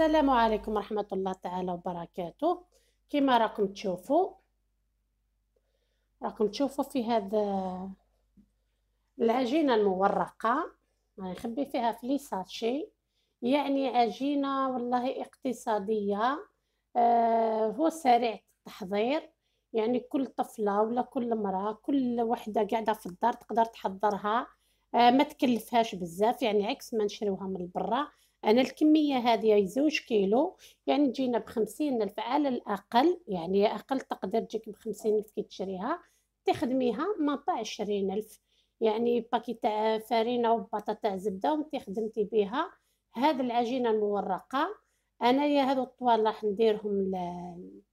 السلام عليكم ورحمة الله تعالى وبركاته كما راكم تشوفوا راكم تشوفوا في هذا العجينة المورقة نخبي فيها في ساشي يعني عجينة والله اقتصادية آه هو سريع التحضير يعني كل طفلة ولا كل مرأة كل وحدة قاعدة في الدار تقدر تحضرها آه ما تكلفهاش بزاف يعني عكس ما نشريوها من برا أنا الكمية هذه زوج كيلو يعني تجينا بخمسين ألف على الأقل يعني أقل تقدر تجيك بخمسين ألف كي تشريها تخدميها ما با عشرين ألف يعني باكي تاع فرينة وبطاطا تاع زبدة وانت خدمتي بها هذه العجينة المورقة أنايا هذو الطوال راح نديرهم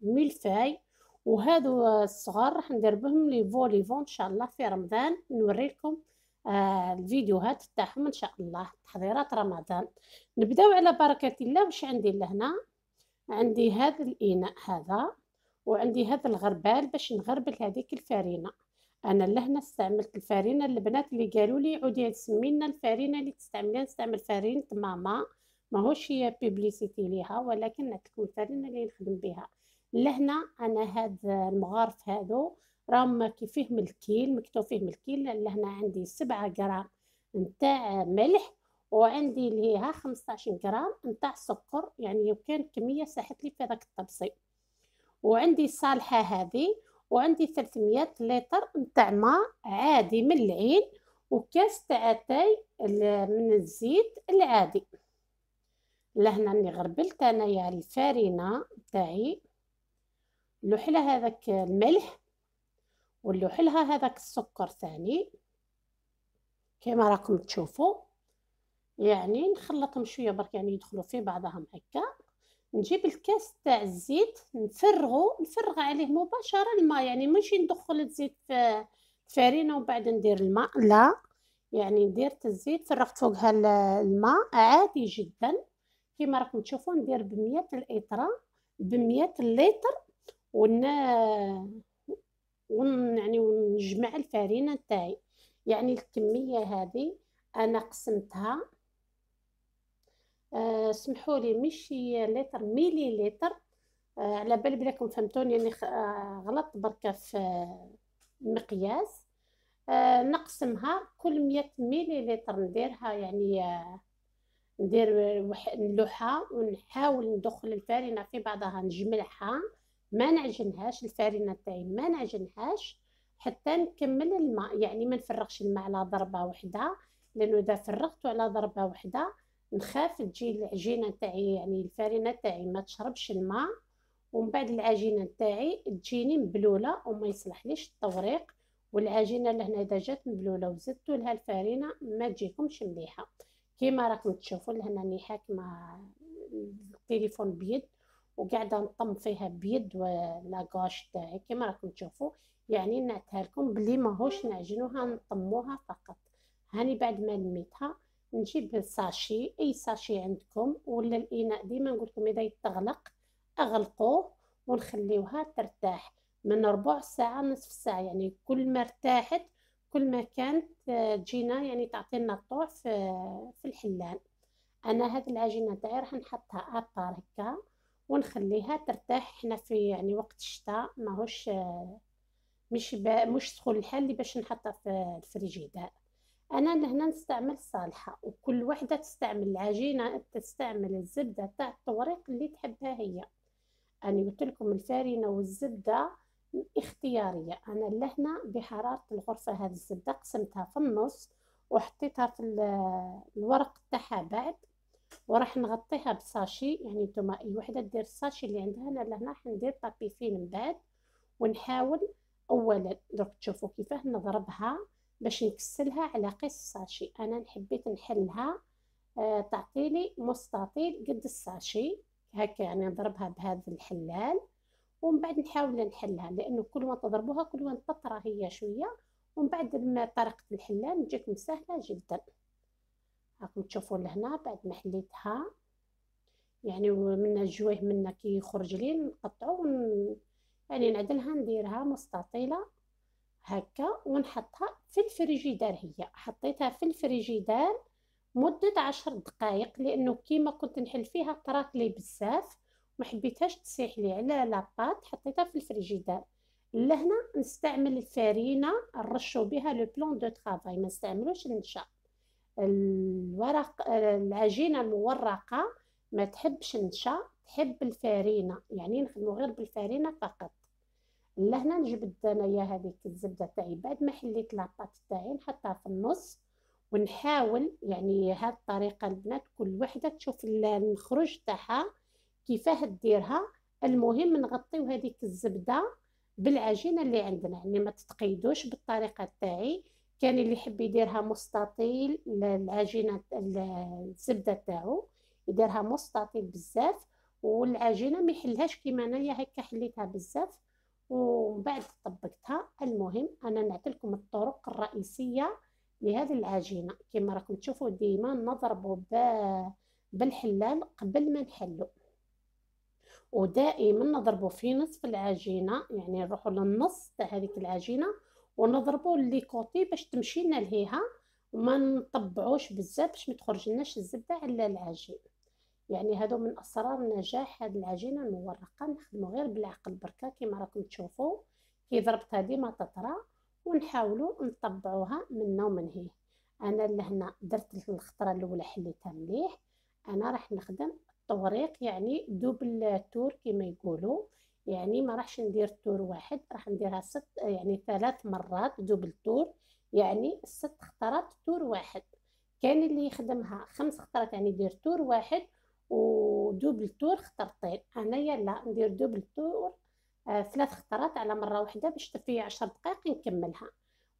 للملفاي وهذو الصغار راح ندير بهم لي فوليفون إن شاء الله في رمضان نوريكم آه، الفيديوهات تاعهم ان شاء الله تحضيرات رمضان نبداو على بركه الله واش عندي لهنا عندي هذا الاناء هذا وعندي هذا الغربال باش نغربل هذيك الفرينه انا لهنا استعملت الفرينه البنات اللي قالوا لي عودي تسمينا الفرينه اللي تستعمليها نستعمل فرينه ماما ماهوش هي بيبليسيتي ليها ولكن تكون الفرينه اللي نخدم بها لهنا انا هذا المغارف هادو راهما كي فيه ملكيل مكتوب فيه ملكيل لهنا عندي سبعة غرام نتاع ملح وعندي ليها 15 غرام نتاع سكر يعني كان كمية ساحت لي في هذاك الطبسي وعندي الصالحة هذه وعندي 300 لتر نتاع ماء عادي من العين وكاس تاع اتاي من الزيت العادي لهنا راني غربلت انايا الفارينه تاعي لوحله هذاك الملح ونلوح لها هذاك السكر ثاني كما راكم تشوفوا يعني نخلطهم شويه برك يعني يدخلوا في بعضهم هكا نجيب الكاس تاع الزيت نفرغو نفرغ عليه مباشره الماء يعني ماشي ندخل الزيت في الفرينه وبعد بعد ندير الماء لا يعني درت الزيت فرغت فوقها الماء عادي جدا كما راكم تشوفوا ندير ب 100 لتر ب 100 لتر ون يعني ونجمع الفرينه تاعي يعني الكميه هذه انا قسمتها آه سمحوا لي ماشي لتر ميلي لتر آه على بالي بلاكم فهمتوني يعني آه غلط بركه في المقياس آه نقسمها كل مية ميلي لتر نديرها يعني آه ندير لوحه ونحاول ندخل الفرينه في بعضها نجملها ما نعجنهاش الفارينة تاعي ما نعجنهاش حتى نكمل الماء يعني ما نفرغش الماء على ضربه واحدة لانه اذا فرغته على ضربه واحدة نخاف تجي العجينه تاعي يعني الفارينة تاعي ما تشربش الماء ومن بعد العجينه تاعي تجيني مبلوله وما ليش التوريق والعجينه لهنا اذا جات مبلوله وزدتوا لها الفارينة ما تجيكمش مليحه كيما راكم تشوفوا لهنا نحاك مع التليفون بيد وقاعده نطم فيها بيد ولا غاش تاعي كما راكم تشوفوا يعني نعتها لكم بلي ماهوش نعجنوها نطموها فقط هاني بعد ما لميتها نجيب ساشي اي ساشي عندكم ولا الاناء ديما نقول لكم اذا يتغلق اغلقوه ونخليوها ترتاح من ربع ساعه نصف ساعه يعني كل ما ارتاحت كل ما كانت تجينا آه، يعني تعطينا الطوع آه، في الحلان انا هاد العجينه تاعي راح نحطها ابار هكا ونخليها ترتاح حنا في يعني وقت الشتاء ماهوش آه، مش با مش سخون الحال اللي باش نحطها في الفريجيدار انا لهنا نستعمل صالحه وكل وحده تستعمل العجينه تستعمل الزبده تاع الطوريق اللي تحبها هي انا قلت لكم الفارينه والزبده اختياريه انا لهنا بحراره الغرفه هذه الزبده قسمتها في النص وحطيتها في الورق تاعها بعد وراح نغطيها بساشي يعني نتوما اي وحده دير الساشي اللي عندها انا لهنا راح طابي فين من بعد ونحاول اولا درك تشوفوا كيفاه نضربها باش نكسلها على قيس الساشي انا حبيت نحلها آه تعطيلي مستطيل قد الساشي هكا يعني نضربها بهذا الحلال ومن بعد نحاول نحلها لانه كل ما تضربوها كل ما تطرى هي شويه ومن بعد طريقه الحلال تجيكم سهله جدا راكم تشوفوا لهنا بعد ما حليتها يعني من الجويه منا كيخرج لي نقطعو ون... يعني نعدلها نديرها مستطيله هكا ونحطها في الفريجيدار هي حطيتها في الفريجيدار مده عشر دقائق لانه كيما كنت نحل فيها طرات لي بزاف ما حبيتهاش تسيح لي على لاباط حطيتها في الفريجيدار لهنا نستعمل الفرينه نرشو بها لو بلون دو طرافاي ما نستعملوش النشا الورق العجينه المورقه ما تحبش نشا تحب الفارينه يعني نخدمو غير بالفارينه فقط لهنا نجبد انايا هذيك الزبده تاعي بعد ما حليت لاباط تاعي نحطها في النص ونحاول يعني هاد الطريقه البنات كل وحده تشوف المخرج تاعها كيفاه ديرها المهم نغطيو هذيك الزبده بالعجينه اللي عندنا يعني ما تتقيدوش بالطريقه تاعي كان اللي يحب يديرها مستطيل العجينه الزبده تاعو يديرها مستطيل بزاف والعجينه ما يحلهاش كيما انايا هكا حليتها بزاف ومن بعد طبقتها المهم انا نعطيكم الطرق الرئيسيه لهذه العجينه كما راكم تشوفوا ديما نضربوا بالحلال قبل ما نحلو ودائما نضربوا في نصف العجينه يعني نروحوا للنص تاع هذيك العجينه ونضربوا لي كوتي باش تمشي لهيها وما نطبعوش بزاف باش ما تخرجلناش الزبده على العجين يعني هادو من اسرار نجاح هاد العجينه المورقه نخدمو غير بالعقل بركه كما راكم تشوفوا كي ضربتها ديما تطرى ونحاولوا نطبعوها من هنا ومن هيه انا لهنا درت الخطره الاولى حليتها مليح انا راح نخدم التوريق يعني دوبل تور كما يقولوا يعني ما راحش ندير تور واحد راح نديرها ست يعني ثلاث مرات دوبل تور يعني ست خطرات تور واحد كان اللي يخدمها خمس خطرات يعني يدير تور واحد ودوبل تور خطرتين انايا لا ندير دوبل تور آه ثلاث خطرات على مره واحده باش تفي عشر دقائق نكملها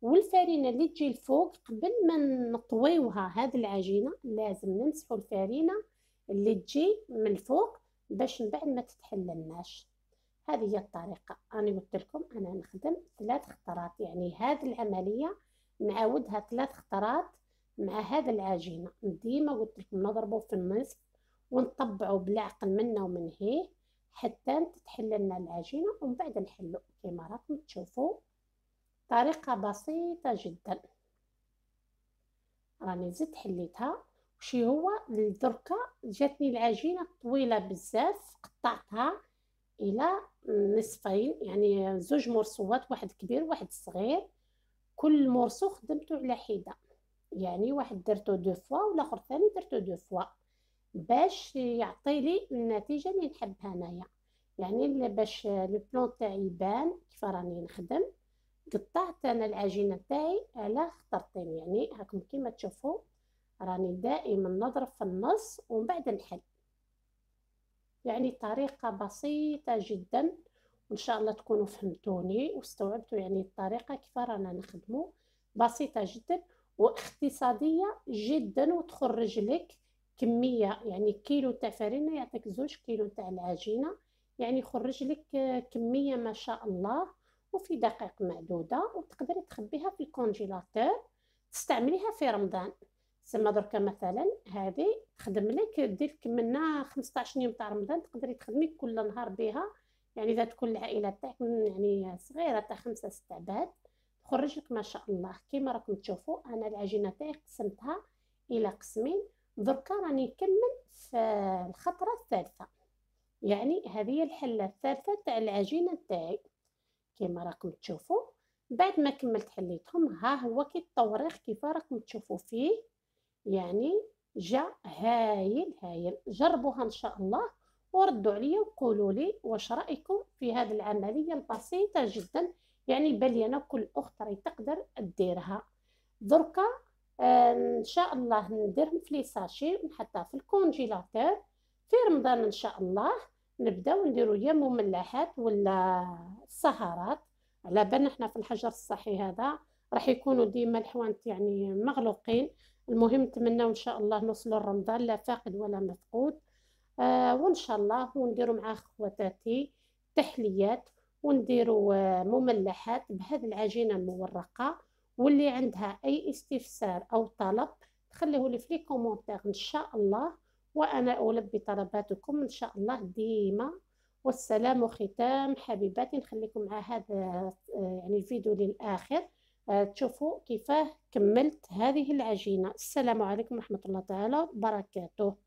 والفرينه اللي تجي الفوق قبل ما نطويوها هاد العجينه لازم نمسحوا الفرينه اللي تجي من الفوق باش من بعد ما تتحللناش هذه هي الطريقه انا قلت لكم انا نخدم ثلاث خطرات يعني هذه العمليه نعاودها ثلاث خطرات مع هذا العجينه ديما قلت لكم نضربه في النصف ونطبعه بالعقل منا ومن هيه حتى تتحل لنا العجينه ومن بعد نحلو كما راكم تشوفوا طريقه بسيطه جدا راني زدت حليتها وشي هو الدركه جاتني العجينه طويله بزاف قطعتها الى نصفين يعني زوج مرصوات واحد كبير واحد صغير كل مرصو خدمته على حده يعني واحد درتو دو فوا والاخر ثاني درتو دو فوا باش يعطي لي النتيجه اللي نحبها انايا يعني باش لو بلون تاعي يبان كيف راني نخدم قطعت انا العجينه تاعي على خطرتين يعني هاكم كيما تشوفوا راني دائما نضرب في النص ومن بعد نحل يعني طريقة بسيطة جدا وإن شاء الله تكونوا فهمتوني واستوعبتوا يعني الطريقة كيف رانا نخدمو بسيطة جدا واقتصادية جدا وتخرج لك كمية يعني كيلو تاع فرينة يعطيك زوج كيلو تاع العجينة يعني يخرج لك كمية ما شاء الله وفي دقائق معدودة وتقدري تخبيها في الكونجيلاتور تستعمليها في رمضان سما دركا مثلا هذه تخدم لك دير لك منا 15 يوم تاع رمضان تقدري تخدمي كل نهار بها يعني اذا تكون العائله تاعك يعني صغيره تاع خمسه ستة عباد تخرج لك ما شاء الله كيما راكم تشوفوا انا العجينه تاعي قسمتها الى قسمين دركا راني نكمل في الخطره الثالثه يعني هذه هي الحله الثالثه تاع العجينه تاعي كيما راكم تشوفوا بعد ما كملت حليتهم ها هو كي الطوريخ كيف راكم تشوفوا فيه يعني جا هايل هايل جربوها ان شاء الله وردوا عليا وقولوا لي واش رايكم في هذه العمليه البسيطه جدا يعني بلينا كل اخت راهي تقدر ديرها دركا ان شاء الله نديرهم في لي ساشي ونحطها في الكونجيلاتور في رمضان ان شاء الله نبداو نديرو يا مملحات ولا سهرات على بالنا حنا في الحجر الصحي هذا راح يكونوا ديما الحوانت يعني مغلوقين المهم نتمناو ان شاء الله نوصلوا لرمضان لا فاقد ولا مفقود آه وان شاء الله ونديروا مع خواتاتي تحليات ونديروا آه مملحات بهذه العجينه المورقه واللي عندها اي استفسار او طلب تخليه لي في لي ان شاء الله وانا البي طلباتكم ان شاء الله ديما والسلام ختام حبيباتي نخليكم مع هذا آه، يعني الفيديو للاخر آه، تشوفوا كيفاه كملت هذه العجينة السلام عليكم ورحمة الله تعالى وبركاته